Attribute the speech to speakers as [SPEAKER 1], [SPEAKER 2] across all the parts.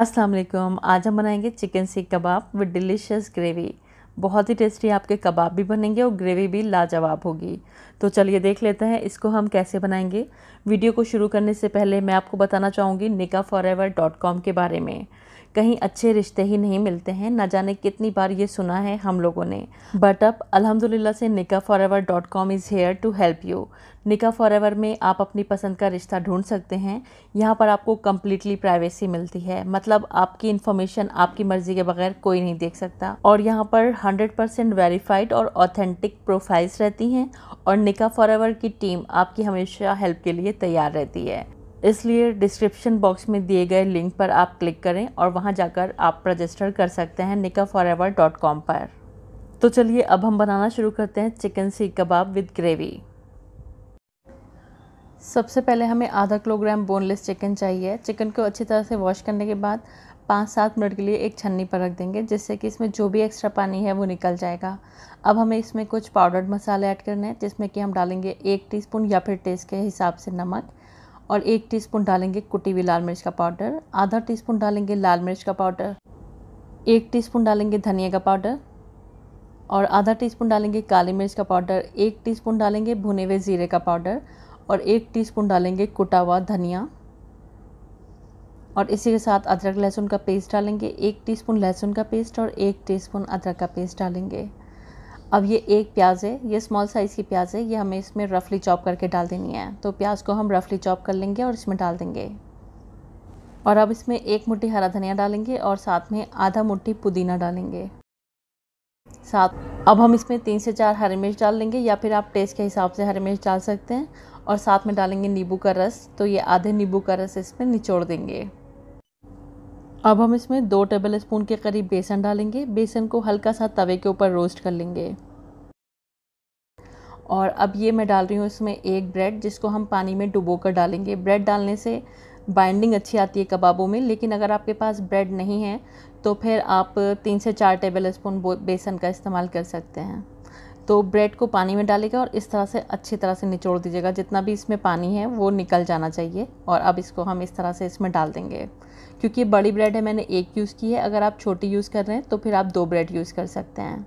[SPEAKER 1] अस्सलाम वालेकुम आज हम बनाएंगे चिकन सीख कबाब विद डिलीशियस ग्रेवी बहुत ही टेस्टी आपके कबाब भी बनेंगे और ग्रेवी भी लाजवाब होगी तो चलिए देख लेते हैं इसको हम कैसे बनाएंगे वीडियो को शुरू करने से पहले मैं आपको बताना चाहूँगी निका फॉर के बारे में कहीं अच्छे रिश्ते ही नहीं मिलते हैं ना जाने कितनी बार ये सुना है हम लोगों ने बट अब अलहमदिल्ला से Nikah for ever dot com is here to help you Nikah for ever में आप अपनी पसंद का रिश्ता ढूंढ सकते हैं यहाँ पर आपको कम्प्लीटली प्राइवेसी मिलती है मतलब आपकी इन्फॉर्मेशन आपकी मर्ज़ी के बगैर कोई नहीं देख सकता और यहाँ पर हंड्रेड परसेंट वेरीफाइड और ऑथेंटिक प्रोफाइल्स रहती हैं और निका फॉर एवर की टीम आपकी हमेशा हेल्प के लिए तैयार रहती है इसलिए डिस्क्रिप्शन बॉक्स में दिए गए लिंक पर आप क्लिक करें और वहाँ जाकर आप रजिस्टर कर सकते हैं निका फॉर एवर डॉट कॉम पर तो चलिए अब हम बनाना शुरू करते हैं चिकन सीख कबाब विद ग्रेवी सबसे पहले हमें आधा किलोग्राम बोनलेस चिकन चाहिए चिकन को अच्छी तरह से वॉश करने के बाद पाँच सात मिनट के लिए एक छन्नी पर रख देंगे जिससे कि इसमें जो भी एक्स्ट्रा पानी है वो निकल जाएगा अब हमें इसमें कुछ पाउडर्ड मसाले ऐड करने हैं जिसमें कि हम डालेंगे एक टीस्पून या फिर टेस्ट के हिसाब से नमक और एक टीस्पून डालेंगे कुटी हुई लाल मिर्च का पाउडर आधा टीस्पून डालेंगे लाल मिर्च का पाउडर एक टीस्पून डालेंगे धनिया का पाउडर और आधा टीस्पून डालेंगे काली मिर्च का पाउडर एक टीस्पून डालेंगे भुने हुए ज़ीरे का पाउडर और एक टीस्पून डालेंगे कुटा हुआ धनिया और इसी के साथ अदरक लहसुन का पेस्ट डालेंगे एक टीस्पून लहसुन का पेस्ट और एक टीस्पून अदरक का पेस्ट डालेंगे अब ये एक प्याज है ये स्मॉल साइज़ की प्याज है ये हमें इसमें रफली चॉप करके डाल देनी है तो प्याज को हम रफली चॉप कर लेंगे और इसमें डाल देंगे और अब इसमें एक मुट्ठी हरा धनिया डालेंगे और साथ में आधा मुट्ठी पुदीना डालेंगे साथ अब हम इसमें तीन से चार हरी मिर्च डाल लेंगे या फिर आप टेस्ट के हिसाब से हरी मिर्च डाल सकते हैं और साथ में डालेंगे नींबू का रस तो ये आधे नींबू का रस इसमें निचोड़ देंगे अब हम इसमें दो टेबल स्पून के करीब बेसन डालेंगे बेसन को हल्का सा तवे के ऊपर रोस्ट कर लेंगे और अब ये मैं डाल रही हूँ इसमें एक ब्रेड जिसको हम पानी में डुबो कर डालेंगे ब्रेड डालने से बाइंडिंग अच्छी आती है कबाबों में लेकिन अगर आपके पास ब्रेड नहीं है तो फिर आप तीन से चार टेबल स्पून बेसन का इस्तेमाल कर सकते हैं तो ब्रेड को पानी में डालेगा और इस तरह से अच्छी तरह से निचोड़ दीजिएगा जितना भी इसमें पानी है वो निकल जाना चाहिए और अब इसको हम इस तरह से इसमें डाल देंगे क्योंकि ये बड़ी ब्रेड है मैंने एक यूज़ की है अगर आप छोटी यूज़ कर रहे हैं तो फिर आप दो ब्रेड यूज़ कर सकते हैं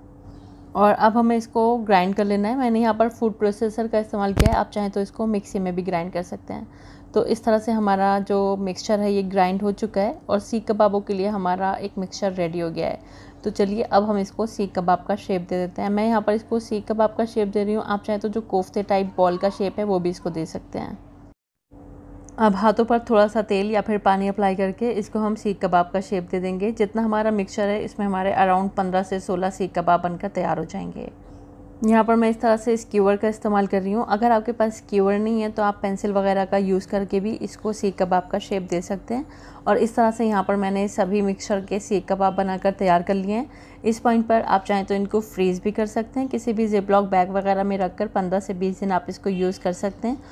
[SPEAKER 1] और अब हमें इसको ग्राइंड कर लेना है मैंने यहाँ पर फूड प्रोसेसर का इस्तेमाल किया है आप चाहें तो इसको मिक्सी में भी ग्राइंड कर सकते हैं तो इस तरह से हमारा जो मिक्सचर है ये ग्राइंड हो चुका है और सीख कबाबों के लिए हमारा एक मिक्सचर रेडी हो गया है तो चलिए अब हम इसको सीख कबाब का शेप दे देते हैं मैं यहाँ पर इसको सीख कबाब का शेप दे रही हूँ आप चाहें तो जो कोफ्ते टाइप बॉल का शेप है वो भी इसको दे सकते हैं अब हाथों पर थोड़ा सा तेल या फिर पानी अप्लाई करके इसको हम सीख कबाब का शेप दे देंगे जितना हमारा मिक्सचर है इसमें हमारे अराउंड पंद्रह से सोलह सीख कबाब बनकर तैयार हो जाएंगे यहाँ पर मैं इस तरह से स्क्यूअर का इस्तेमाल कर रही हूँ अगर आपके पास स्क्यूअर नहीं है तो आप पेंसिल वगैरह का यूज़ करके भी इसको सीख कबाब का शेप दे सकते हैं और इस तरह से यहाँ पर मैंने सभी मिक्सचर के सीख कबाब बनाकर तैयार कर लिए हैं इस पॉइंट पर आप चाहें तो इनको फ्रीज़ भी कर सकते हैं किसी भी जेब्लॉक बैग वगैरह में रख कर पंद्रह से बीस दिन आप इसको यूज़ कर सकते हैं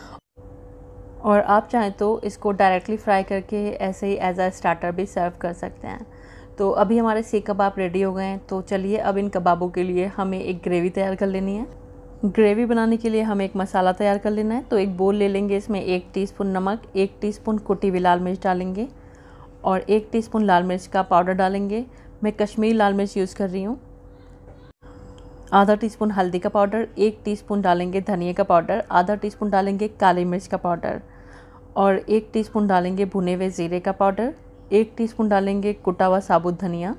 [SPEAKER 1] और आप चाहें तो इसको डायरेक्टली फ्राई करके ऐसे ही एज आ स्टार्टर भी सर्व कर सकते हैं तो अभी हमारे सीख कबाब रेडी हो गए हैं तो चलिए अब इन कबाबों के लिए हमें एक ग्रेवी तैयार कर लेनी है ग्रेवी बनाने के लिए हमें एक मसाला तैयार कर लेना है तो एक बोल ले लेंगे इसमें एक टीस्पून नमक एक टीस्पून कुटी हुई लाल मिर्च डालेंगे और एक टीस्पून लाल मिर्च का पाउडर डालेंगे मैं कश्मीरी लाल मिर्च यूज़ कर रही हूँ आधा टीस्पून हल्दी का पाउडर एक टीस्पून डालेंगे धनिया का पाउडर आधा टीस्पून डालेंगे काली मिर्च का पाउडर और एक टीस्पून डालेंगे भुने हुए ज़ीरे का पाउडर एक टीस्पून डालेंगे कुटा हुआ साबुत धनिया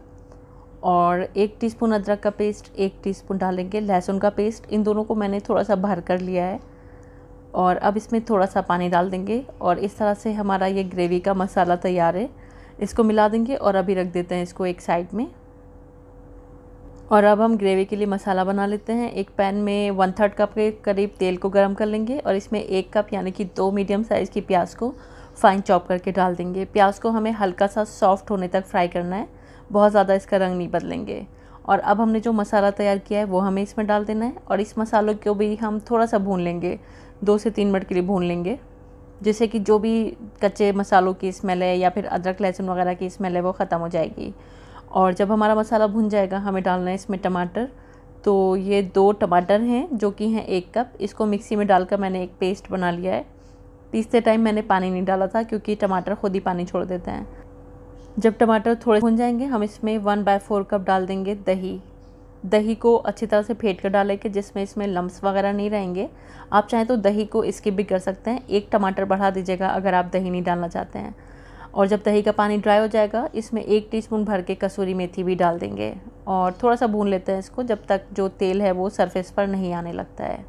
[SPEAKER 1] और एक टीस्पून अदरक का पेस्ट एक टीस्पून डालेंगे लहसुन का पेस्ट इन दोनों को मैंने थोड़ा सा भर कर लिया है और अब इसमें थोड़ा सा पानी डाल देंगे और इस तरह से हमारा ये ग्रेवी का मसाला तैयार है इसको मिला देंगे और अभी रख देते हैं इसको एक साइड में और अब हम ग्रेवी के लिए मसाला बना लेते हैं एक पैन में वन थर्ड कप के करीब तेल को गर्म कर लेंगे और इसमें एक कप यानी कि दो मीडियम साइज़ की प्याज को फाइन चॉप करके डाल देंगे प्याज को हमें हल्का सा सॉफ्ट होने तक फ्राई करना है बहुत ज़्यादा इसका रंग नहीं बदलेंगे और अब हमने जो मसाला तैयार किया है वो हमें इसमें डाल देना है और इस मसालों को भी हम थोड़ा सा भून लेंगे दो से तीन मिनट के लिए भून लेंगे जैसे कि जो भी कच्चे मसालों की स्मेल है या फिर अदरक लहसुन वगैरह की स्मेल है वो ख़त्म हो जाएगी और जब हमारा मसाला भुन जाएगा हमें डालना है इसमें टमाटर तो ये दो टमाटर हैं जो कि हैं एक कप इसको मिक्सी में डालकर मैंने एक पेस्ट बना लिया है पीसते टाइम मैंने पानी नहीं डाला था क्योंकि टमाटर खुद ही पानी छोड़ देते हैं जब टमाटर थोड़े भुन जाएंगे हम इसमें वन बाय फोर कप डाल देंगे दही दही को अच्छी तरह से फेंट कर डालेंगे जिसमें इसमें लम्स वगैरह नहीं रहेंगे आप चाहें तो दही को स्किप भी कर सकते हैं एक टमाटर बढ़ा दीजिएगा अगर आप दही नहीं डालना चाहते हैं और जब दही का पानी ड्राई हो जाएगा इसमें एक टीस्पून भर के कसूरी मेथी भी डाल देंगे और थोड़ा सा भून लेते हैं इसको जब तक जो तेल है वो सरफेस पर नहीं आने लगता है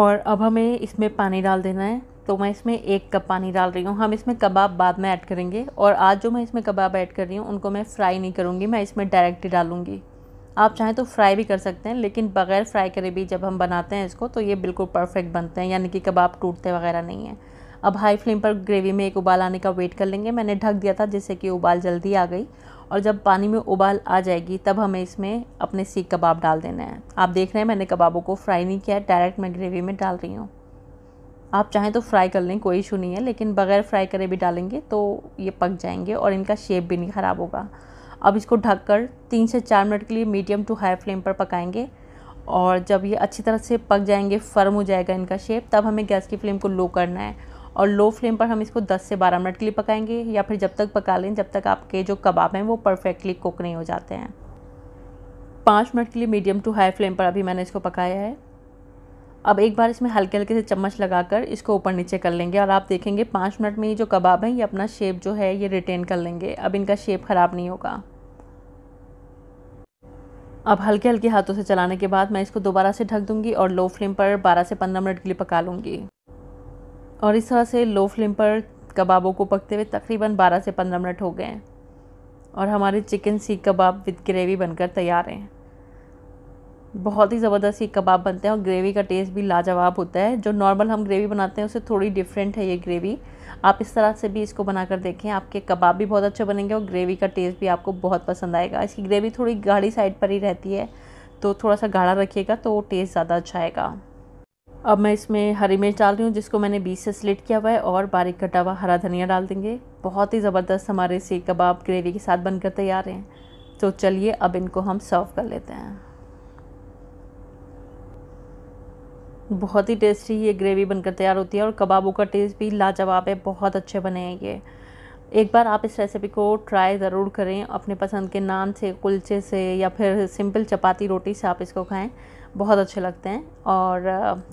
[SPEAKER 1] और अब हमें इसमें पानी डाल देना है तो मैं इसमें एक कप पानी डाल रही हूँ हम इसमें कबाब बाद में ऐड करेंगे और आज जो मैं इसमें कबाब ऐड कर रही हूँ उनको मैं फ्राई नहीं करूँगी मैं इसमें डायरेक्ट ही डालूँगी आप चाहें तो फ्राई भी कर सकते हैं लेकिन बगैर फ्राई करे भी जब हम बनाते हैं इसको तो ये बिल्कुल परफेक्ट बनते हैं यानी कि कबाब टूटते वगैरह नहीं है अब हाई फ्लेम पर ग्रेवी में एक उबाल आने का वेट कर लेंगे मैंने ढक दिया था जिससे कि उबाल जल्दी आ गई और जब पानी में उबाल आ जाएगी तब हमें इसमें अपने सीख कबाब डाल देना है आप देख रहे हैं मैंने कबाबों को फ्राई नहीं किया है डायरेक्ट मैं ग्रेवी में डाल रही हूँ आप चाहें तो फ्राई कर लें कोई इशू नहीं है लेकिन बगैर फ्राई करे भी डालेंगे तो ये पक जाएंगे और इनका शेप भी नहीं ख़राब होगा अब इसको ढककर तीन से चार मिनट के लिए मीडियम टू हाई फ्लेम पर पकाएंगे और जब ये अच्छी तरह से पक जाएंगे फर्म हो जाएगा इनका शेप तब हमें गैस की फ्लेम को लो करना है और लो फ्लेम पर हम इसको 10 से 12 मिनट के लिए पकाएंगे या फिर जब तक पका लें जब तक आपके जो कबाब हैं वो परफेक्टली कुक नहीं हो जाते हैं पाँच मिनट के लिए मीडियम टू हाई फ्लेम पर अभी मैंने इसको पकाया है अब एक बार इसमें हल्के हल्के से चम्मच लगाकर इसको ऊपर नीचे कर लेंगे और आप देखेंगे पाँच मिनट में ये जो कबाब हैं ये अपना शेप जो है ये रिटेन कर लेंगे अब इनका शेप ख़राब नहीं होगा अब हल्के हल्के हाथों से चलाने के बाद मैं इसको दोबारा से ढक दूंगी और लो फ्लेम पर 12 से 15 मिनट के लिए पका लूँगी और इस तरह से लो फ्लेम पर कबाबों को पकते हुए तकरीबन 12 से 15 मिनट हो गए हैं और हमारे चिकन सीख कबाब विद ग्रेवी बनकर तैयार हैं बहुत ही ज़बरदस्त ये कबाब बनते हैं और ग्रेवी का टेस्ट भी लाजवाब होता है जो नॉर्मल हम ग्रेवी बनाते हैं उससे थोड़ी डिफरेंट है ये ग्रेवी आप इस तरह से भी इसको बनाकर देखें आपके कबाब भी बहुत अच्छे बनेंगे और ग्रेवी का टेस्ट भी आपको बहुत पसंद आएगा इसकी ग्रेवी थोड़ी गाढ़ी साइड पर ही रहती है तो थोड़ा सा गाढ़ा रखिएगा तो टेस्ट ज़्यादा अच्छा आएगा अब मैं इसमें हरी मिर्च डाल रही हूँ जिसको मैंने बीच से स्लिट किया हुआ है और बारीक कटा हुआ हरा धनिया डाल देंगे बहुत ही ज़बरदस्त हमारे सीख कबाब ग्रेवी के साथ बनकर तैयार हैं तो चलिए अब इनको हम सर्व कर लेते हैं बहुत ही टेस्टी ये ग्रेवी बनकर तैयार होती है और कबाबों का टेस्ट भी लाजवाब है बहुत अच्छे बने हैं ये एक बार आप इस रेसिपी को ट्राई ज़रूर करें अपने पसंद के नान से कुलचे से या फिर सिंपल चपाती रोटी से आप इसको खाएं बहुत अच्छे लगते हैं और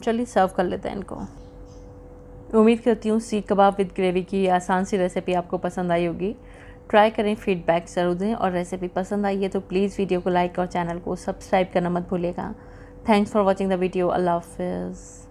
[SPEAKER 1] चलिए सर्व कर लेते हैं इनको उम्मीद करती हूँ सीख कबाब विद ग्रेवी की आसान सी रेसिपी आपको पसंद आई होगी ट्राई करें फीडबैक ज़रूर दें और रेसिपी पसंद आई है तो प्लीज़ वीडियो को लाइक और चैनल को सब्सक्राइब करना मत भूलेगा thanks for watching the video अल्लाह हाफिज़